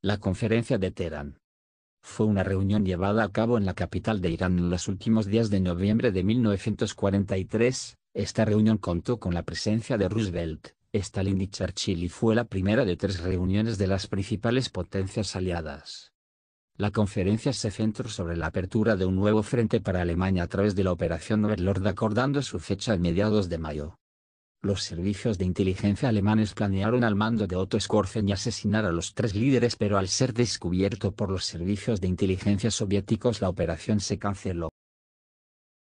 La conferencia de Teherán. Fue una reunión llevada a cabo en la capital de Irán en los últimos días de noviembre de 1943. Esta reunión contó con la presencia de Roosevelt, Stalin y Churchill y fue la primera de tres reuniones de las principales potencias aliadas. La conferencia se centró sobre la apertura de un nuevo frente para Alemania a través de la Operación Overlord acordando su fecha a mediados de mayo los servicios de inteligencia alemanes planearon al mando de Otto Skorzen y asesinar a los tres líderes pero al ser descubierto por los servicios de inteligencia soviéticos la operación se canceló.